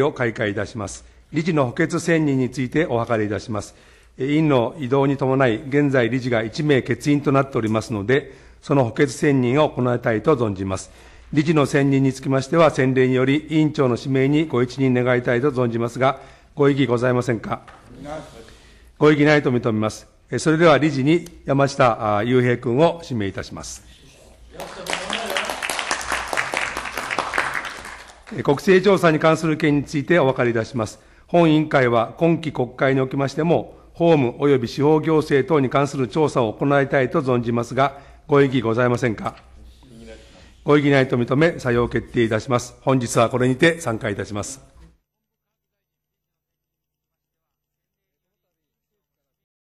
を開会いたします。理事の補欠選任についてお諮りいたします。委員の移動に伴い、現在理事が1名欠員となっておりますので、その補欠選任を行いたいと存じます。理事の選任につきましては、先例により委員長の指名にご一任願いたいと存じますが、ご異議ございませんか。ご異議ないと認めます。それでは理事に山下雄平君を指名いたします。国勢調査に関する件についてお分かりいたします。本委員会は今期国会におきましても、法務及び司法行政等に関する調査を行いたいと存じますが、ご異議ございませんか。ご異議ないと認め、採用決定いたします。本日はこれにて参加いたします。